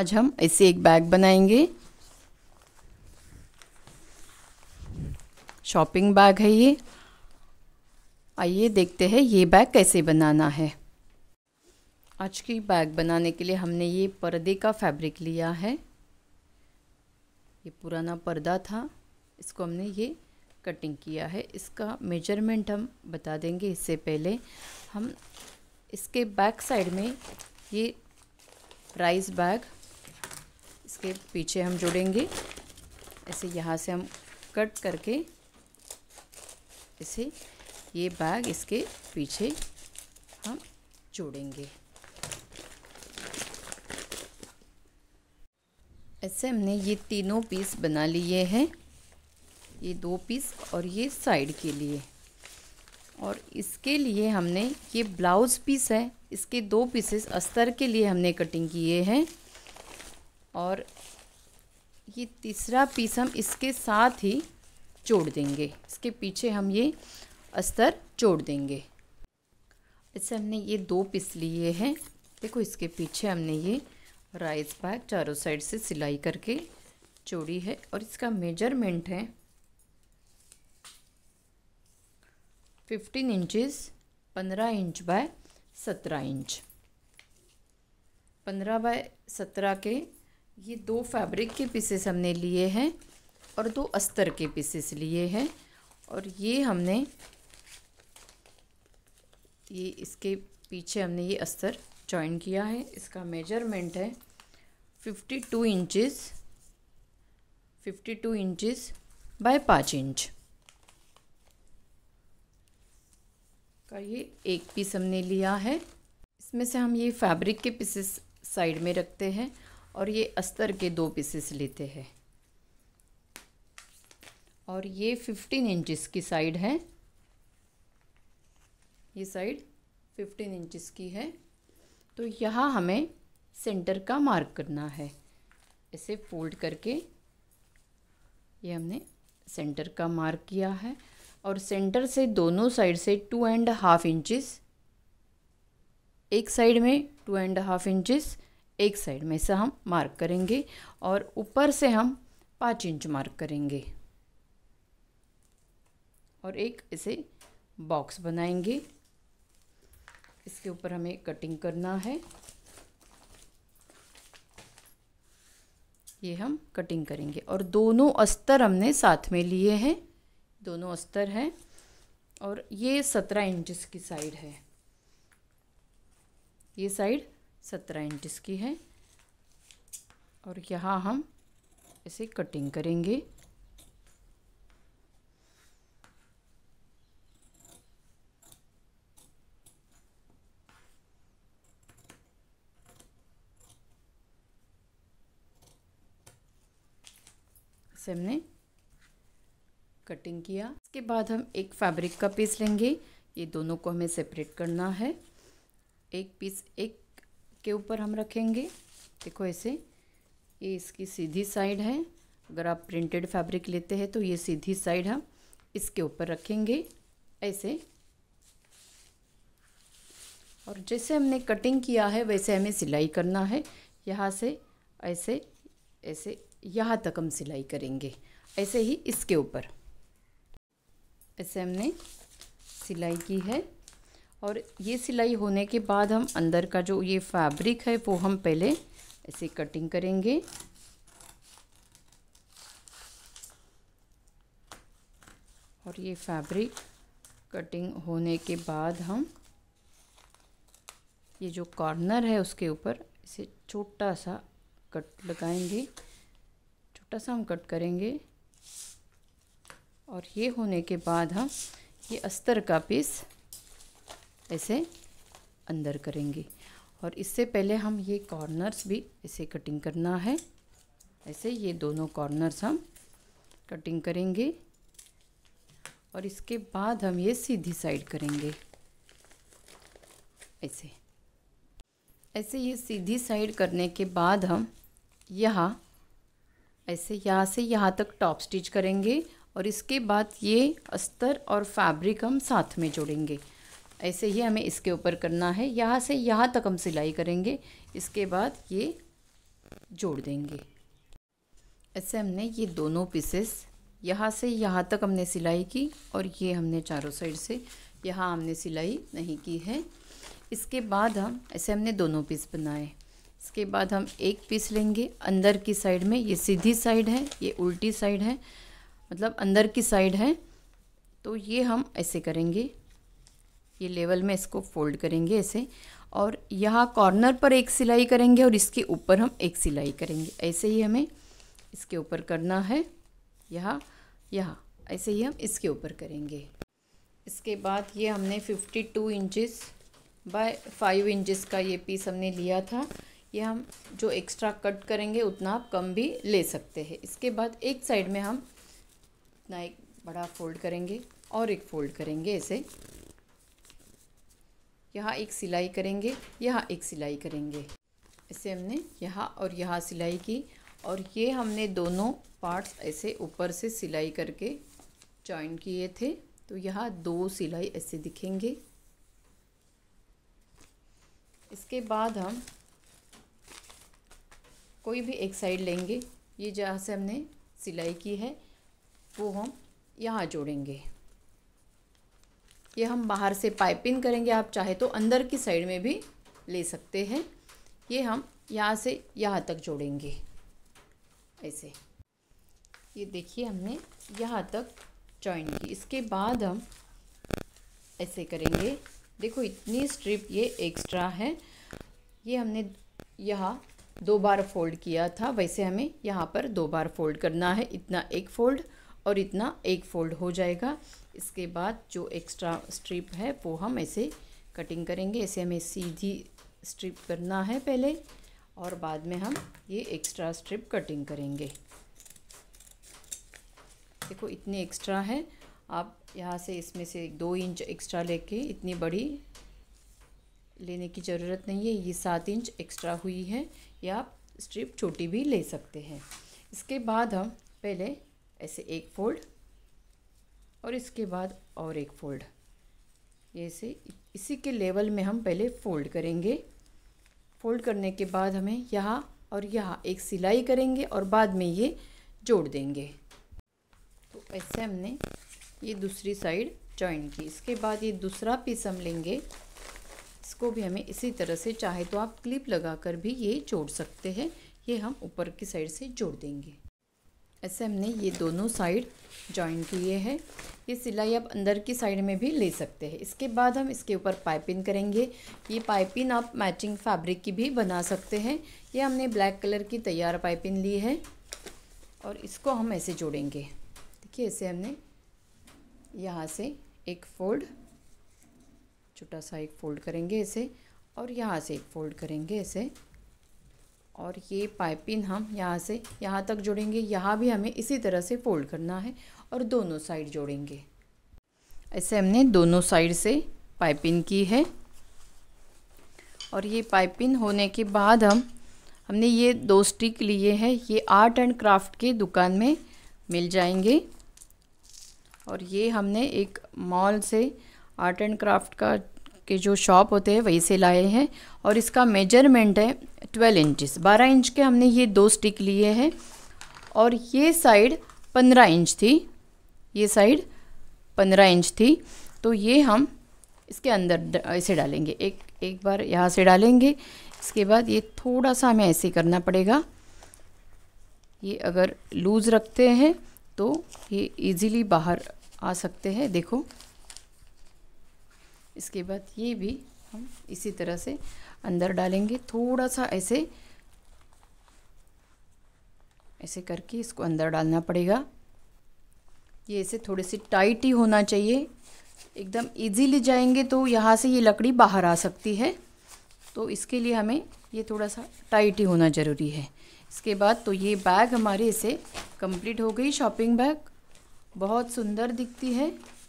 आज हम ऐसे एक बैग बनाएंगे शॉपिंग बैग है ये आइए देखते हैं ये बैग कैसे बनाना है आज की बैग बनाने के लिए हमने ये पर्दे का फैब्रिक लिया है ये पुराना पर्दा था इसको हमने ये कटिंग किया है इसका मेजरमेंट हम बता देंगे इससे पहले हम इसके बैक साइड में ये प्राइस बैग इसके पीछे हम जुड़ेंगे ऐसे यहाँ से हम कट करके इसे ये बैग इसके पीछे हम जोड़ेंगे ऐसे हमने ये तीनों पीस बना लिए हैं ये दो पीस और ये साइड के लिए और इसके लिए हमने ये ब्लाउज़ पीस है इसके दो पीसेस अस्तर के लिए हमने कटिंग किए हैं और ये तीसरा पीस हम इसके साथ ही जोड़ देंगे इसके पीछे हम ये अस्तर जोड़ देंगे इससे हमने ये दो पीस लिए हैं देखो इसके पीछे हमने ये राइस बैग चारों साइड से सिलाई करके जोड़ी है और इसका मेजरमेंट है फिफ्टीन इंचेस पंद्रह इंच बाय सत्रह इंच पंद्रह बाय सत्रह के ये दो फैब्रिक के पीसेस हमने लिए हैं और दो अस्तर के पीसेस लिए हैं और ये हमने ये इसके पीछे हमने ये अस्तर जॉइन किया है इसका मेजरमेंट है fifty two inches fifty two inches by पाँच इंच का ये एक पीस हमने लिया है इसमें से हम ये फैब्रिक के पीसेस साइड में रखते हैं और ये अस्तर के दो पीसेस लेते हैं और ये फिफ्टीन इंचिस की साइड है ये साइड फिफ्टीन इंचिस की है तो यहाँ हमें सेंटर का मार्क करना है इसे फोल्ड करके ये हमने सेंटर का मार्क किया है और सेंटर से दोनों साइड से टू एंड हाफ इंचिस एक साइड में टू एंड हाफ इंचिस एक साइड में से हम मार्क करेंगे और ऊपर से हम पाँच इंच मार्क करेंगे और एक इसे बॉक्स बनाएंगे इसके ऊपर हमें कटिंग करना है ये हम कटिंग करेंगे और दोनों अस्तर हमने साथ में लिए हैं दोनों अस्तर हैं और ये सत्रह इंचज़ की साइड है ये साइड सत्रह इंच की है और यहाँ हम इसे कटिंग करेंगे से हमने कटिंग किया इसके बाद हम एक फैब्रिक का पीस लेंगे ये दोनों को हमें सेपरेट करना है एक पीस एक के ऊपर हम रखेंगे देखो ऐसे ये इसकी सीधी साइड है अगर आप प्रिंटेड फैब्रिक लेते हैं तो ये सीधी साइड हम इसके ऊपर रखेंगे ऐसे और जैसे हमने कटिंग किया है वैसे हमें सिलाई करना है यहाँ से ऐसे ऐसे यहाँ तक हम सिलाई करेंगे ऐसे ही इसके ऊपर ऐसे हमने सिलाई की है और ये सिलाई होने के बाद हम अंदर का जो ये फैब्रिक है वो हम पहले ऐसे कटिंग करेंगे और ये फैब्रिक कटिंग होने के बाद हम ये जो कॉर्नर है उसके ऊपर इसे छोटा सा कट लगाएंगे छोटा सा हम कट करेंगे और ये होने के बाद हम ये अस्तर का पीस ऐसे अंदर करेंगे और इससे पहले हम ये कॉर्नर्स भी ऐसे कटिंग करना है ऐसे ये दोनों कॉर्नर्स हम कटिंग करेंगे और इसके बाद हम ये सीधी साइड करेंगे ऐसे ऐसे ये सीधी साइड करने के बाद हम यहाँ ऐसे यहाँ से यहाँ तक टॉप स्टिच करेंगे और इसके बाद ये अस्तर और फैब्रिक हम साथ में जोड़ेंगे ऐसे ही हमें इसके ऊपर करना है यहाँ से यहाँ तक हम सिलाई करेंगे इसके बाद ये जोड़ देंगे ऐसे हमने ये दोनों पीसेस यहाँ से यहाँ तक हमने सिलाई की और ये हमने चारों साइड से यहाँ हमने सिलाई नहीं की है इसके बाद हम ऐसे हमने दोनों पीस बनाए इसके बाद हम एक पीस लेंगे अंदर की साइड में ये सीधी साइड है ये उल्टी साइड है मतलब अंदर की साइड है तो ये हम ऐसे करेंगे ये लेवल में इसको फोल्ड करेंगे ऐसे और यहाँ कॉर्नर पर एक सिलाई करेंगे और इसके ऊपर हम एक सिलाई करेंगे ऐसे ही हमें इसके ऊपर करना है यहाँ यहाँ ऐसे ही हम इसके ऊपर करेंगे इसके बाद ये हमने 52 इंचज़ बाय फाइव इंचिस का ये पीस हमने लिया था ये हम जो एक्स्ट्रा कट करेंगे उतना आप कम भी ले सकते हैं इसके बाद एक साइड में हम इतना एक बड़ा फोल्ड करेंगे और एक फोल्ड करेंगे ऐसे यहाँ एक सिलाई करेंगे यहाँ एक सिलाई करेंगे ऐसे हमने यहाँ और यहाँ सिलाई की और ये हमने दोनों पार्ट्स ऐसे ऊपर से सिलाई करके जॉइन किए थे तो यहाँ दो सिलाई ऐसे दिखेंगे इसके बाद हम कोई भी एक साइड लेंगे ये जहाँ से हमने सिलाई की है वो हम यहाँ जोड़ेंगे ये हम बाहर से पाइपिंग करेंगे आप चाहे तो अंदर की साइड में भी ले सकते हैं ये हम यहाँ से यहाँ तक जोड़ेंगे ऐसे ये देखिए हमने यहाँ तक जॉइन की इसके बाद हम ऐसे करेंगे देखो इतनी स्ट्रिप ये एक्स्ट्रा है ये हमने यहाँ दो बार फोल्ड किया था वैसे हमें यहाँ पर दो बार फोल्ड करना है इतना एक फोल्ड और इतना एक फोल्ड हो जाएगा इसके बाद जो एक्स्ट्रा स्ट्रिप है वो हम ऐसे कटिंग करेंगे ऐसे हमें सीधी स्ट्रिप करना है पहले और बाद में हम ये एक्स्ट्रा स्ट्रिप कटिंग करेंगे देखो इतनी एक्स्ट्रा है आप यहाँ से इसमें से दो इंच एक्स्ट्रा लेके इतनी बड़ी लेने की ज़रूरत नहीं है ये सात इंच एक्स्ट्रा हुई है या आप स्ट्रिप छोटी भी ले सकते हैं इसके बाद हम पहले ऐसे एक फोल्ड और इसके बाद और एक फोल्ड ऐसे इसी के लेवल में हम पहले फोल्ड करेंगे फोल्ड करने के बाद हमें यहाँ और यहाँ एक सिलाई करेंगे और बाद में ये जोड़ देंगे तो ऐसे हमने ये दूसरी साइड जॉइन की इसके बाद ये दूसरा पीस हम लेंगे इसको भी हमें इसी तरह से चाहे तो आप क्लिप लगाकर भी ये जोड़ सकते हैं ये हम ऊपर की साइड से जोड़ देंगे ऐसे हमने ये दोनों साइड जॉइन किए हैं ये सिलाई आप अंदर की साइड में भी ले सकते हैं इसके बाद हम इसके ऊपर पाइपिंग करेंगे ये पाइपिंग आप मैचिंग फैब्रिक की भी बना सकते हैं ये हमने ब्लैक कलर की तैयार पाइपिंग ली है और इसको हम ऐसे जोड़ेंगे देखिए ऐसे हमने यहाँ से एक फोल्ड छोटा सा एक फोल्ड करेंगे ऐसे और यहाँ से एक फोल्ड करेंगे ऐसे और ये पाइपिंग हम यहाँ से यहाँ तक जोड़ेंगे यहाँ भी हमें इसी तरह से फोल्ड करना है और दोनों साइड जोड़ेंगे ऐसे हमने दोनों साइड से पाइपिंग की है और ये पाइपिंग होने के बाद हम हमने ये दो स्टिक लिए हैं ये आर्ट एंड क्राफ्ट के दुकान में मिल जाएंगे और ये हमने एक मॉल से आर्ट एंड क्राफ्ट का के जो शॉप होते हैं वहीं से लाए हैं और इसका मेजरमेंट है ट्वेल्व इंचिस बारह इंच के हमने ये दो स्टिक लिए हैं और ये साइड पंद्रह इंच थी ये साइड पंद्रह इंच थी तो ये हम इसके अंदर इसे डालेंगे एक एक बार यहाँ से डालेंगे इसके बाद ये थोड़ा सा हमें ऐसे करना पड़ेगा ये अगर लूज़ रखते हैं तो ये इजीली बाहर आ सकते हैं देखो इसके बाद ये भी हम इसी तरह से अंदर डालेंगे थोड़ा सा ऐसे ऐसे करके इसको अंदर डालना पड़ेगा ये ऐसे थोड़े से टाइट ही होना चाहिए एकदम इजीली जाएंगे तो यहाँ से ये लकड़ी बाहर आ सकती है तो इसके लिए हमें ये थोड़ा सा टाइट ही होना ज़रूरी है इसके बाद तो ये बैग हमारे इसे कंप्लीट हो गई शॉपिंग बैग बहुत सुंदर दिखती है